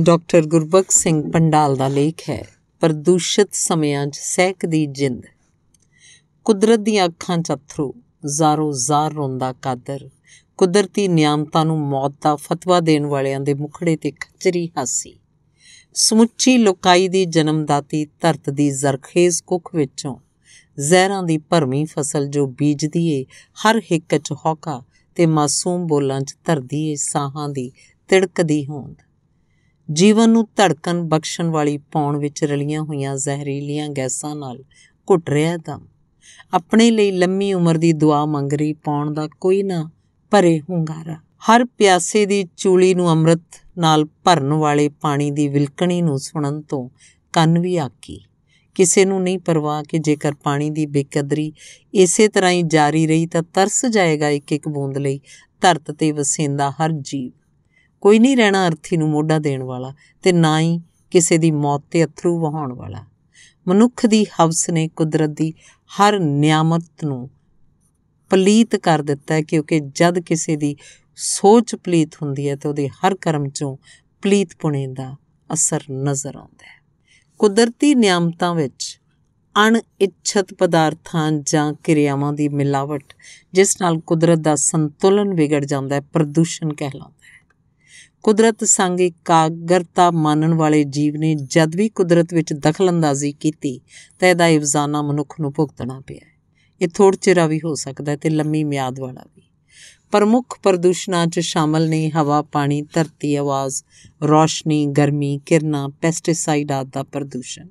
doctor Gurbakhsh Singh Pandal ਦਾ ਲੇਖ ਹੈ ਪ੍ਰਦੂਸ਼ਿਤ ਸਮਿਆਂ 'ਚ ਸਹਿਕ ਦੀ ਜਿੰਦ ਕੁਦਰਤ ਦੀਆਂ ਅੱਖਾਂ 'ਚ ਅਥਰੂ ਜ਼ਾਰੋ ਜ਼ਾਰ ਰੋਂਦਾ ਕਾਦਰ ਕੁਦਰਤੀ ਨਿਯਮਤਾ ਨੂੰ ਮੌਤ ਦਾ ਫਤਵਾ ਦੇਣ ਵਾਲਿਆਂ ਦੇ ਮੁਖੜੇ ਤੇ ਖਚਰੀ ਹਾਸੀ ਸਮੁੱਚੀ ਲੋਕਾਈ ਦੀ ਜਨਮਦਾਤੀ ਧਰਤ ਦੀ ਜ਼ਰਖੇਜ਼ ਕੁੱਖ ਵਿੱਚੋਂ ਜ਼ਹਿਰਾਂ ਦੀ ਭਰਮੀ ਫਸਲ ਜੋ ਬੀਜਦੀ ਏ ਹਰ ਹਿੱਕ 'ਚ ਹੌਕਾ ਤੇ ਮਾਸੂਮ ਬੋਲਾਂ 'ਚ ਧਰਦੀ ਏ ਸਾਹਾਂ ਦੀ ਤਿੜਕਦੀ ਹੋਂਦ ਜੀਵਨ ਨੂੰ ਧੜਕਣ ਬਖਸ਼ਣ ਵਾਲੀ ਪੌਣ ਵਿੱਚ ਰਲੀਆਂ ਹੋਈਆਂ ਜ਼ਹਿਰੀਲੀਆਂ ਗੈਸਾਂ ਨਾਲ ਘੁੱਟ ਰਿਹਾ ਦਮ ਆਪਣੇ ਲਈ ਲੰਮੀ ਉਮਰ ਦੀ ਦੁਆ ਮੰਗ ਰਹੀ ਪੌਣ ਦਾ ਕੋਈ ਨਾ ਭਰੇ ਹੁੰਗਾਰਾ ਹਰ ਪਿਆਸੇ ਦੀ ਚੂਲੀ ਨੂੰ ਅੰਮ੍ਰਿਤ ਨਾਲ ਭਰਨ ਵਾਲੇ ਪਾਣੀ ਦੀ ਵਿਲਕਣੀ ਨੂੰ ਸੁਣਨ ਤੋਂ ਕੰਨ ਵੀ ਆਕੀ ਕਿਸੇ ਨੂੰ ਨਹੀਂ ਪਰਵਾਹ ਕਿ ਜੇਕਰ ਪਾਣੀ ਦੀ ਬੇਕਦਰੀ ਇਸੇ ਤਰ੍ਹਾਂ ਹੀ ਜਾਰੀ ਰਹੀ ਤਾਂ ਤਰਸ ਜਾਏਗਾ ਇੱਕ ਇੱਕ ਬੂੰਦ ਲਈ ਧਰਤ ਤੇ ਵਸੇਂਦਾ ਹਰ ਜੀਵ ਕੋਈ ਨਹੀਂ ਰਹਿਣਾ ਅਰਥੀ ਨੂੰ ਮੋਢਾ ਦੇਣ ਵਾਲਾ ਤੇ ਨਾ ਹੀ ਕਿਸੇ ਦੀ ਮੌਤ ਤੇ ਅਥਰੂ ਵਹਾਉਣ ਵਾਲਾ ਮਨੁੱਖ ਦੀ ਹਵਸ ਨੇ ਕੁਦਰਤ ਦੀ ਹਰ ਨਿਆਮਤ ਨੂੰ ਪਲੀਤ ਕਰ ਦਿੱਤਾ ਹੈ ਕਿਉਂਕਿ ਜਦ ਕਿਸੇ ਦੀ ਸੋਚ ਪਲੀਤ ਹੁੰਦੀ ਹੈ ਤਾਂ ਉਹਦੇ ਹਰ ਕਰਮ ਚੋਂ ਪਲੀਤ ਪੁਣੇ ਦਾ ਅਸਰ ਨਜ਼ਰ ਆਉਂਦਾ ਹੈ ਕੁਦਰਤੀ ਨਿਯਮਤਾਂ ਵਿੱਚ ਅਣਇੱਛਤ ਪਦਾਰਥਾਂ ਜਾਂ ਕਿਰਿਆਵਾਂ ਦੀ ਮਿਲਾਵਟ ਜਿਸ ਨਾਲ ਕੁਦਰਤ ਦਾ ਸੰਤੁਲਨ ਵਿਗੜ ਜਾਂਦਾ ਹੈ ਪ੍ਰਦੂਸ਼ਣ ਹੈ ਕੁਦਰਤ ਸੰਗ ਇਕਾਗਰਤਾ ਮੰਨਣ ਵਾਲੇ ਜੀਵ ਨੇ ਜਦ ਵੀ ਕੁਦਰਤ ਵਿੱਚ ਦਖਲਅੰਦਾਜ਼ੀ ਕੀਤੀ ਤਾਂ ਇਹਦਾ ਇਵਜ਼ਾਨਾ ਮਨੁੱਖ ਨੂੰ ਭੁਗਤਣਾ ਪਿਆ ਇਹ ਥੋੜ ਚਿਰਾ ਵੀ ਹੋ ਸਕਦਾ ਤੇ ਲੰਮੀ ਮਿਆਦ ਵਾਲਾ ਵੀ ਪ੍ਰਮੁੱਖ ਪ੍ਰਦੂਸ਼ਣਾਂ 'ਚ ਸ਼ਾਮਲ ਨੇ ਹਵਾ ਪਾਣੀ ਧਰਤੀ ਆਵਾਜ਼ ਰੋਸ਼ਨੀ ਗਰਮੀ ਕਿਰਨਾਂ ਪੈਸਟੀਸਾਈਡ ਆਦਿ ਦਾ ਪ੍ਰਦੂਸ਼ਣ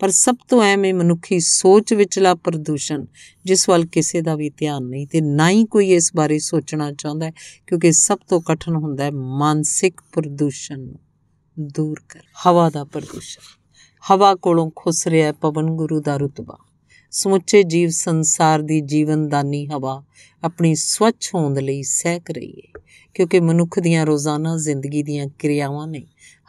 ਪਰ ਸਭ ਤੋਂ ਅਹਿਮ ਇਹ ਮਨੁੱਖੀ ਸੋਚ ਵਿਚਲਾ ਪ੍ਰਦੂਸ਼ਣ ਜਿਸ ਵੱਲ ਕਿਸੇ ਦਾ ਵੀ ਧਿਆਨ ਨਹੀਂ ਤੇ ਨਾ ਹੀ ਕੋਈ ਇਸ ਬਾਰੇ ਸੋਚਣਾ ਚਾਹੁੰਦਾ ਹੈ ਕਿਉਂਕਿ ਸਭ ਤੋਂ ਕਠਨ ਹੁੰਦਾ ਹੈ ਮਾਨਸਿਕ ਪ੍ਰਦੂਸ਼ਣ ਨੂੰ ਦੂਰ ਕਰ ਹਵਾ ਦਾ ਪ੍ਰਦੂਸ਼ਣ ਹਵਾ ਕੋਲੋਂ ਖੁੱਸ ਰਿਹਾ ਹੈ ਪਵਨ ਗੁਰੂ ਦਾ ਰਤਬਾ ਸਮੁੱਚੇ ਜੀਵ ਸੰਸਾਰ ਦੀ ਜੀਵਨਦਾਨੀ ਹਵਾ ਆਪਣੀ ਸਵੱਛ ਹੋਂਦ ਲਈ ਸਹਿਕ ਰਹੀ ਹੈ ਕਿਉਂਕਿ ਮਨੁੱਖ ਦੀਆਂ ਰੋਜ਼ਾਨਾ ਜ਼ਿੰਦਗੀ ਦੀਆਂ ਕਿਰਿਆਵਾਂ ਨੇ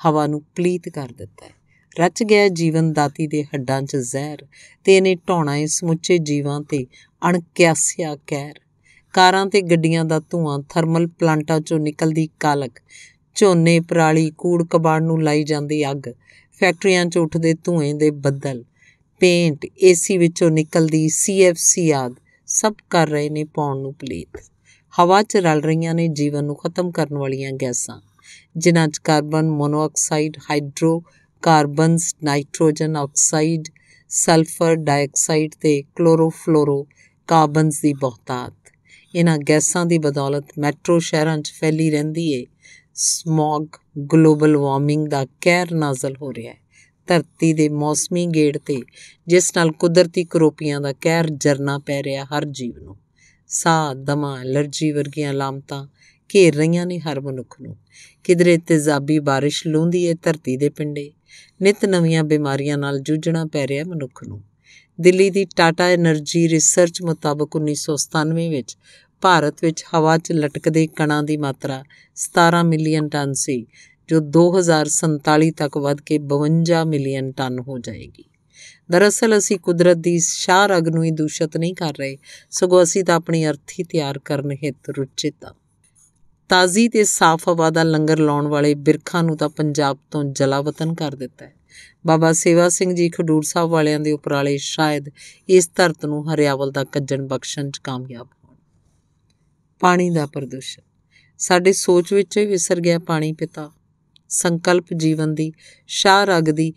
ਹਵਾ ਨੂੰ ਪਲੀਤ ਕਰ ਦਿੱਤਾ ਹੈ ਰਚ ਗਿਆ ਜੀਵਨ ਦਾਤੀ ਦੇ ਹੱਡਾਂ 'ਚ ਜ਼ਹਿਰ ਤੇ ਇਹਨੇ ਢੋਣਾ ਇਸ ਸਮੁੱਚੇ ਜੀਵਾਂ ਤੇ ਅਣਕਿਆਸਿਆ ਕਹਿਰ ਕਾਰਾਂ ਤੇ ਗੱਡੀਆਂ ਦਾ ਧੂਆਂ ਥਰਮਲ ਪਲਾਂਟਾਂ 'ਚੋਂ ਨਿਕਲਦੀ ਕਾਲਕ ਝੋਨੇ ਪਰਾਲੀ ਕੂੜ ਕਬਾੜ ਨੂੰ ਲਾਈ ਜਾਂਦੀ ਅੱਗ ਫੈਕਟਰੀਆਂ 'ਚ ਉੱਠਦੇ ਧੂਏ ਦੇ ਬੱਦਲ ਪੇਂਟ ਏਸੀ ਵਿੱਚੋਂ ਨਿਕਲਦੀ ਸੀਐਫਸੀ ਆਦ ਸਭ ਕਰ ਰਹੇ ਨੇ ਪਾਉਣ ਨੂੰ ਪਲੀਤ ਹਵਾ 'ਚ ਰਲ ਰਹੀਆਂ ਨੇ ਜੀਵਨ ਨੂੰ ਖਤਮ ਕਰਨ ਵਾਲੀਆਂ ਗੈਸਾਂ ਜਿਨ੍ਹਾਂ 'ਚ carbon monoxide hydrocarbons nitrogen oxide sulphur dioxide ਤੇ ਕਲੋਰੋਫਲੋਰੋ ਕਾਰਬਨਸ ਦੀ ਬਹੁਤਾਤ ਇਹਨਾਂ ਗੈਸਾਂ ਦੀ ਬਦੌਲਤ ਮੈਟਰੋ ਸ਼ਹਿਰਾਂ 'ਚ ਫੈਲੀ ਰਹਿੰਦੀ ਏ ਸਮੌਗ ਗਲੋਬਲ ਵਾਰਮਿੰਗ ਦਾ ਕਹਿਰ ਨਾਜ਼ਲ ਹੋ ਰਿਹਾ ਹੈ ਧਰਤੀ ਦੇ ਮੌਸਮੀ ਗੇੜ ਤੇ ਜਿਸ ਨਾਲ ਕੁਦਰਤੀ ਕਰੋਪੀਆਂ ਦਾ ਕਹਿਰ ਜਰਨਾ ਪੈ ਰਿਹਾ ਹਰ ਜੀਵ ਨੂੰ ਸਾਹ ਦਮਾ ਅਲਰਜੀ ਵਰਗੀਆਂ ਲਾਮਤਾਂ ਘੇਰ ਰਹੀਆਂ ਨੇ ਹਰ ਮਨੁੱਖ ਨੂੰ ਕਿਧਰੇ ਤੇਜ਼ਾਬੀ بارش ਲੂੰਦੀ ਏ ਧਰਤੀ ਦੇ ਪਿੰਡੇ ਨਿਤ ਨਵੀਆਂ ਬਿਮਾਰੀਆਂ ਨਾਲ ਜੂਝਣਾ ਪੈ ਰਿਹਾ ਮਨੁੱਖ ਨੂੰ ਦਿੱਲੀ ਦੀ ਟਾਟਾ એનર્ਜੀ ਰਿਸਰਚ ਮੁਤਾਬਕ 1997 ਵਿੱਚ ਭਾਰਤ ਵਿੱਚ ਹਵਾ 'ਚ ਲਟਕਦੇ ਕਣਾਂ ਦੀ ਮਾਤਰਾ 17 ਮਿਲੀਅਨ ਟਨ ਸੀ ਜੋ 2047 ਤੱਕ ਵੱਧ ਕੇ 52 ਮਿਲੀਅਨ ਟਨ ਹੋ ਜਾਏਗੀ ਦਰਅਸਲ ਅਸੀਂ ਕੁਦਰਤ ਦੀ ਸ਼ਾਹ ਰਗ ਨੂੰ ਹੀ ਦੂਸ਼ਿਤ ਨਹੀਂ ਕਰ ਰਹੇ ਸਗੋਂ ਅਸੀਂ ਤਾਂ ਆਪਣੀ ਅਰਥੀ ਤਿਆਰ ਕਰਨ ਹਿੱਤ ਰੁਚਿਤ ਹਾਂ ਤਾਜ਼ੀ ਤੇ ਸਾਫ਼ ਹਵਾ ਦਾ ਲੰਗਰ ਲਾਉਣ ਵਾਲੇ ਬਿਰਖਾਂ ਨੂੰ ਤਾਂ ਪੰਜਾਬ ਤੋਂ ਜਲਾਵਤਨ ਕਰ ਦਿੱਤਾ ਹੈ ਬਾਬਾ ਸੇਵਾ ਸਿੰਘ ਜੀ ਖਡੂਰ ਸਾਹਿਬ ਵਾਲਿਆਂ ਦੇ ਉਪਰਾਲੇ ਸ਼ਾਇਦ ਇਸ ਧਰਤ ਨੂੰ ਹਰਿਆਵਲ ਦਾ ਕੱਜਣ ਬਖਸ਼ਣ 'ਚ ਕਾਮਯਾਬ ਹੋਣ ਪਾਣੀ ਦਾ ਪ੍ਰਦੂਸ਼ਣ ਸਾਡੇ ਸੋਚ ਵਿੱਚ ਹੀ ਵਿਸਰ ਗਿਆ ਪਾਣੀ ਪਿਤਾ ਸੰਕਲਪ ਜੀਵਨ ਦੀ ਸ਼ਾਹ ਰਗ ਦੀ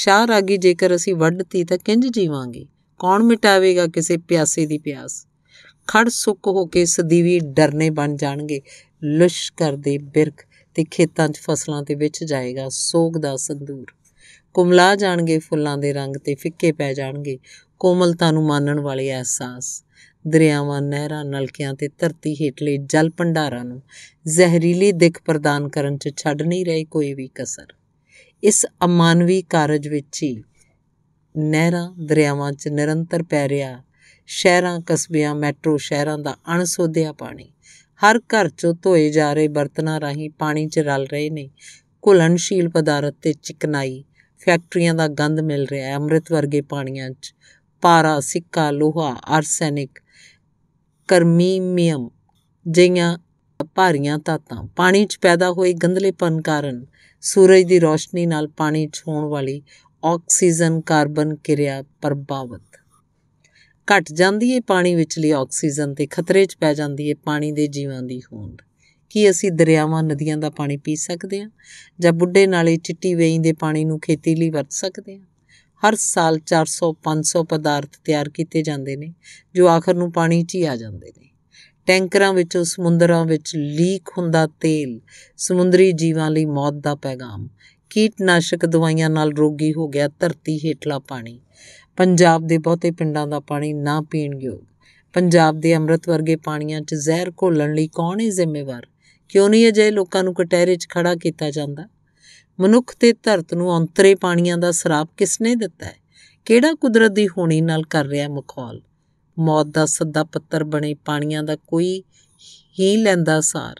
ਸ਼ਾਹ ਰਾਗੀ ਜੇਕਰ ਅਸੀਂ ਵੱਢਤੀ ਤਾਂ ਕਿੰਜ ਜੀਵਾਂਗੇ ਕੌਣ ਮਿਟਾਵੇਗਾ ਕਿਸੇ ਪਿਆਸੇ ਦੀ ਪਿਆਸ ਖੜ ਸੁੱਕ ਹੋ ਕੇ ਸਦੀਵੀ ਡਰਨੇ ਬਣ ਜਾਣਗੇ ਲੁਸ਼ ਕਰਦੇ ਬਿਰਖ ਤੇ ਖੇਤਾਂ 'ਚ ਫਸਲਾਂ ਤੇ ਵਿੱਚ ਜਾਏਗਾ ਸੋਗ ਦਾ ਸੰਦੂਰ ਕੁਮਲਾ ਜਾਣਗੇ ਫੁੱਲਾਂ ਦੇ ਰੰਗ ਤੇ ਫਿੱਕੇ ਪੈ ਜਾਣਗੇ ਕੋਮਲਤਾ ਨੂੰ ਮਾਨਣ ਵਾਲੇ ਅਹਿਸਾਸ ਦਰਿਆਵਾਂ ਨਹਿਰਾਂ ਨਲਕਿਆਂ ਤੇ ਧਰਤੀ ਹੇਠਲੇ ਜਲ ਭੰਡਾਰਾਂ ਨੂੰ ਜ਼ਹਿਰੀਲੀ ਦਿੱਖ ਪ੍ਰਦਾਨ ਕਰਨ 'ਚ ਛੱਡ ਨਹੀਂ ਰਹੀ ਕੋਈ ਵੀ ਕਸਰ ਇਸ ਅਮਾਨਵੀ ਕਾਰਜ ਵਿੱਚ ਹੀ ਨਹਿਰਾਂ ਦਰਿਆਵਾਂ 'ਚ ਨਿਰੰਤਰ ਪੈ ਰਿਹਾ ਸ਼ਹਿਰਾਂ ਕਸਬਿਆਂ ਮੈਟਰੋ ਸ਼ਹਿਰਾਂ ਦਾ ਅਣਸੋਧਿਆ ਪਾਣੀ ਹਰ ਘਰ 'ਚੋਂ ਧੋਏ ਜਾ ਰਹੇ ਬਰਤਨਾਂ ਰਾਹੀਂ ਪਾਣੀ 'ਚ ਰਲ ਰਹੇ ਨੇ ਘੁਲਣਸ਼ੀਲ ਪਦਾਰਥ ਤੇ ਚਿਕਨਾਈ ਫੈਕਟਰੀਆਂ ਦਾ ਗੰਦ ਮਿਲ ਰਿਹਾ ਹੈ ਅੰਮ੍ਰਿਤ ਵਰਗੇ ਪਾਣੀਆਂ 'ਚ ਪਾਰਾ ਸਿੱਕਾ ਲੋਹਾ ਆਰਸੈਨਿਕ ਕਰਮੀਮੀਅਮ ਜਿਹੀਆਂ ਭਾਰੀਆਂ ਤਾਤਾਂ ਪਾਣੀ 'ਚ ਪੈਦਾ ਹੋਏ ਗੰਧਲੇਪਨ ਕਾਰਨ ਸੂਰਜ ਦੀ ਰੋਸ਼ਨੀ ਨਾਲ ਪਾਣੀ 'ਚ ਹੋਣ ਵਾਲੀ ਆਕਸੀਜਨ ਕਾਰਬਨ ਕਿਰਿਆ ਪ੍ਰਭਾਵਿਤ ਘਟ ਜਾਂਦੀ ਹੈ ਪਾਣੀ ਵਿੱਚਲੀ ਆਕਸੀਜਨ ਤੇ ਖਤਰੇ 'ਚ ਪੈ ਜਾਂਦੀ ਹੈ ਪਾਣੀ ਦੇ ਜੀਵਾਂ ਦੀ ਹੋਂਦ ਕੀ ਅਸੀਂ ਦਰਿਆਵਾਂ ਨਦੀਆਂ ਦਾ ਪਾਣੀ ਪੀ ਸਕਦੇ ਹਾਂ ਜਾਂ ਬੁੱਢੇ ਨਾਲੇ ਚਿੱਟੀ ਵੇਈ ਦੇ ਪਾਣੀ ਨੂੰ ਖੇਤੀ ਲਈ ਵਰਤ ਸਕਦੇ ਹਾਂ ਹਰ ਸਾਲ 400 500 ਪਦਾਰਥ ਤਿਆਰ ਕੀਤੇ ਜਾਂਦੇ ਨੇ ਜੋ ਆਖਰ ਨੂੰ ਪਾਣੀ 'ਚ ਹੀ ਆ ਜਾਂਦੇ ਨੇ ਟੈਂਕਰਾਂ ਵਿੱਚੋਂ ਸਮੁੰਦਰਾਂ ਵਿੱਚ ਲੀਕ ਹੁੰਦਾ ਤੇਲ ਸਮੁੰਦਰੀ ਜੀਵਾਂ ਲਈ ਮੌਤ ਦਾ ਪੈਗਾਮ ਕੀਟਨਾਸ਼ਕ ਦਵਾਈਆਂ ਨਾਲ ਰੋਗੀ ਹੋ ਗਿਆ ਧਰਤੀ ਹੇਠਲਾ ਪਾਣੀ ਪੰਜਾਬ ਦੇ ਬਹੁਤੇ ਪਿੰਡਾਂ ਦਾ ਪਾਣੀ ਨਾ ਪੀਣ ਯੋਗ ਪੰਜਾਬ ਦੇ ਅੰਮ੍ਰਿਤ ਵਰਗੇ ਪਾਣੀਆਂ 'ਚ ਜ਼ਹਿਰ ਘੋਲਣ ਲਈ ਕੌਣ ਹੈ ਜ਼ਿੰਮੇਵਾਰ ਕਿਉਂ ਨਹੀਂ ਅਜੇ ਲੋਕਾਂ ਨੂੰ ਕਟਹਿਰੇ 'ਚ ਖੜਾ ਕੀਤਾ ਜਾਂਦਾ ਮਨੁੱਖ ਤੇ ਧਰਤ ਨੂੰ ਅੰਤਰੇ ਪਾਣੀਆਂ ਦਾ ਸਰਾਪ ਕਿਸ ਨੇ ਦਿੱਤਾ ਹੈ ਕਿਹੜਾ ਕੁਦਰਤ ਦੀ ਹੋਣੀ ਨਾਲ ਕਰ ਰਿਹਾ ਮਖੌਲ ਮੌਤ ਦਾ ਸੱਦਾ ਪੱਤਰ ਬਣੇ ਪਾਣੀਆਂ ਦਾ ਕੋਈ ਹੀ ਲੈਂਦਾ ਸਾਰ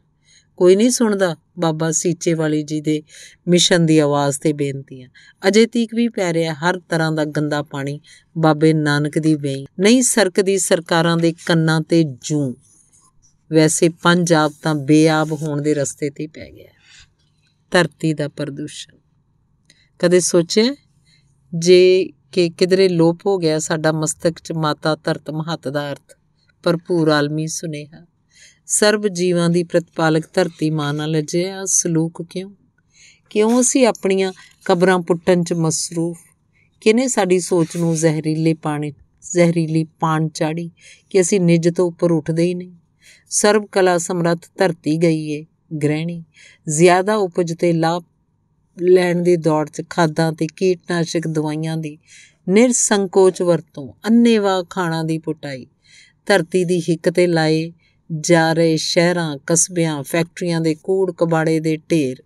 ਕੋਈ ਨਹੀਂ ਸੁਣਦਾ ਬਾਬਾ ਸੀਚੇ ਵਾਲੀ ਜੀ ਦੇ ਮਿਸ਼ਨ ਦੀ ਆਵਾਜ਼ ਤੇ ਬੇਨਤੀਆਂ ਅਜੇ ਤੀਕ ਵੀ ਪੈ ਰਿਹਾ ਹਰ ਤਰ੍ਹਾਂ ਦਾ ਗੰਦਾ ਪਾਣੀ ਬਾਬੇ ਨਾਨਕ ਦੀ ਵੇਈ ਨਹੀਂ ਸਰਕਦੀ ਸਰਕਾਰਾਂ ਦੇ ਕੰਨਾਂ ਤੇ ਜੂ ਵੈਸੇ ਪੰਜਾਬ ਤਾਂ ਬੇਆਬ ਹੋਣ ਦੇ ਰਸਤੇ ਤੇ ਪੈ ਗਿਆ ਧਰਤੀ ਦਾ ਪ੍ਰਦੂਸ਼ਣ ਕਦੇ ਸੋਚਿਆ ਜੇ ਕਿ ਕਿਧਰੇ ਲੋਪ ਹੋ ਗਿਆ ਸਾਡਾ ਮਸਤਕ ਚ ਮਾਤਾ ਧਰਤ ਮਹੱਤ ਦਾ ਅਰਥ ਭਰਪੂਰ ਆਲਮੀ ਸੁਨੇਹਾ ਸਰਬ ਜੀਵਾਂ ਦੀ ਪ੍ਰਤਪਾਲਕ ਧਰਤੀ ਮਾਂ ਨਾਲ ਅਜਿਹਾ ਸਲੂਕ ਕਿਉਂ ਕਿਉਂ ਅਸੀਂ ਆਪਣੀਆਂ ਕਬਰਾਂ ਪੁੱਟਣ 'ਚ ਮਸਰੂਫ ਕਿਨੇ ਸਾਡੀ ਸੋਚ ਨੂੰ ਜ਼ਹਿਰੀਲੇ ਪਾਣੀ ਜ਼ਹਿਰੀਲੀ ਪਾਣ ਚਾੜੀ ਕਿ ਅਸੀਂ ਨਿੱਜ ਤੋਂ ਉੱਪਰ ਉੱਠਦੇ ਹੀ ਨਹੀਂ ਸਰਬ ਕਲਾ ਸਮਰੱਥ ਧਰਤੀ ਗਈ ਏ ਗ੍ਰਹਿਣੀ ਜ਼ਿਆਦਾ ਉਪਜ ਤੇ ਲਾਭ ਲੈਣ ਦੀ ਦੌੜ 'ਚ ਖਾਦਾਂ ਤੇ ਕੀਟਨਾਸ਼ਕ ਦਵਾਈਆਂ ਦੀ ਨਿਰਸੰਕੋਚ ਵਰਤੋਂ ਅੰਨੇਵਾ ਖਾਣਾ ਦੀ ਪੁਟਾਈ ਧਰਤੀ ਦੀ ਹਿੱਕ ਤੇ ਲਾਏ ਜਾ ਰਹੇ ਸ਼ਹਿਰਾਂ ਕਸਬਿਆਂ ਫੈਕਟਰੀਆਂ ਦੇ ਕੂੜ ਕਬਾੜੇ ਦੇ ਢੇਰ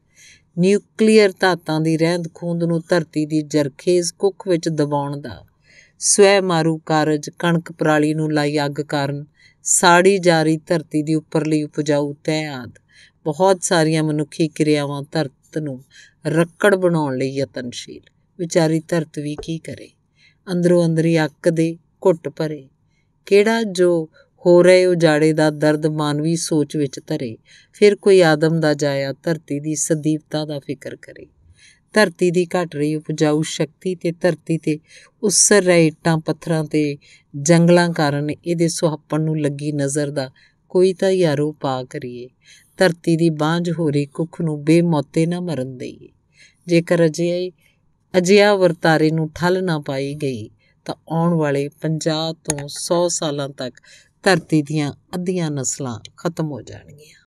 ਨਿਊਕਲੀਅਰ ਧਾਤਾਂ ਦੀ ਰਹਿੰਦ ਖੂੰਦ ਨੂੰ ਧਰਤੀ ਦੀ ਜਰਖੇਜ਼ ਕੁੱਖ ਵਿੱਚ ਦਬਾਉਣ ਦਾ ਸਵੈ ਮਾਰੂ ਕਾਰਜ ਕਣਕ ਪਰਾਲੀ ਨੂੰ ਲਾਈ ਅੱਗ ਕਾਰਨ ਸਾੜੀ ਜਾ ਰਹੀ ਧਰਤੀ ਦੀ ਉੱਪਰਲੀ ਉਪਜਾਊ ਤੈ ਆਦ ਬਹੁਤ ਸਾਰੀਆਂ ਮਨੁੱਖੀ ਕਿਰਿਆਵਾਂ ਧਰਤ ਨੂੰ ਰੱਕੜ ਬਣਾਉਣ ਲਈ ਯਤਨਸ਼ੀਲ ਵਿਚਾਰੀ ਧਰਤ ਵੀ ਕੀ ਕਰੇ ਅੰਦਰੋਂ ਅੰਦਰੀ ਅੱਕ ਦੇ ਘੁੱਟ ਭਰੇ ਕਿਹੜਾ ਜੋ ਹੋ ਰਹੇ ਉਜਾੜੇ ਦਾ ਦਰਦ ਮਾਨਵੀ ਸੋਚ ਵਿੱਚ ਧਰੇ ਫਿਰ ਕੋਈ ਆਦਮ ਦਾ ਜਾਇਆ ਧਰਤੀ ਦੀ ਸਦੀਵਤਾ ਦਾ ਫਿਕਰ ਕਰੇ ਧਰਤੀ ਦੀ ਘਟ ਰਹੀ ਉਪਜਾਊ ਸ਼ਕਤੀ ਤੇ ਧਰਤੀ ਤੇ ਉਸਰ ਰਹੇ ਟਾਂ ਪੱਥਰਾਂ ਤੇ ਜੰਗਲਾਂ ਕਾਰਨ ਇਹਦੇ ਸੁਹੱਪਣ ਨੂੰ ਲੱਗੀ ਨਜ਼ਰ ਦਾ ਕੋਈ ਤਾਂ ਯਾਰੋ ਪਾ ਕਰੀਏ ਧਰਤੀ ਦੀ ਬਾਝ ਹੋ ਰਹੀ ਕੁੱਖ ਨੂੰ ਬੇਮੌਤੇ ਨਾ ਮਰਨ ਦੇਈਏ ਜੇਕਰ ਅਜੇ ਅਜਿਹਾ ਵਰਤਾਰੇ ਨੂੰ ਠੱਲ ਨਾ ਪਾਈ ਗਈ ਤਾਂ ਆਉਣ ਵਾਲੇ 50 ਤੋਂ 100 ਸਾਲਾਂ ਤੱਕ ਧਰਤੀ ਦੀਆਂ ਅੱਧੀਆਂ ਨਸਲਾਂ ਖਤਮ ਹੋ ਜਾਣਗੀਆਂ